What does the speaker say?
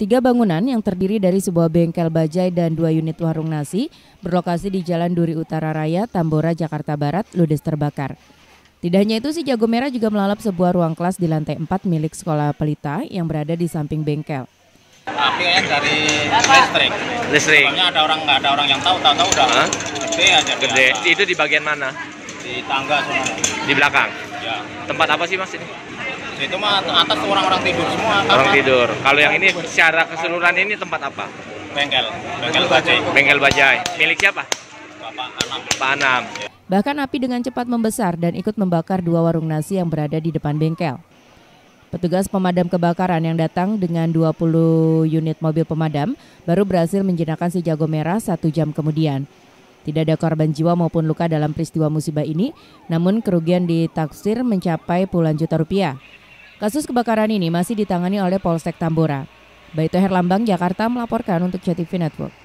Tiga bangunan yang terdiri dari sebuah bengkel bajai dan dua unit warung nasi berlokasi di Jalan Duri Utara Raya, Tambora, Jakarta Barat, ludes terbakar. Tidak hanya itu, si jago merah juga melalap sebuah ruang kelas di lantai 4 milik sekolah pelita yang berada di samping bengkel. Apinya dari listrik. Listrik. Soalnya ada orang nggak ada orang yang tahu, tahu-tahu udah huh? gede aja. Gede. Di itu di bagian mana? Di tangga sana. Di belakang. Ya. Tempat apa sih mas ini? itu mah atas orang-orang tidur semua. Orang karena... tidur. Kalau yang ini secara keseluruhan ini tempat apa? Bengkel. Bengkel Bajai. Bengkel Bajai. Milik siapa? Bapak Anam. Pak Anam. Bahkan api dengan cepat membesar dan ikut membakar dua warung nasi yang berada di depan bengkel. Petugas pemadam kebakaran yang datang dengan 20 unit mobil pemadam baru berhasil menjinakkan si jago merah satu jam kemudian. Tidak ada korban jiwa maupun luka dalam peristiwa musibah ini, namun kerugian ditaksir mencapai puluhan juta rupiah. Kasus kebakaran ini masih ditangani oleh Polsek Tambora. Baito Herlambang, Jakarta melaporkan untuk JTV Network.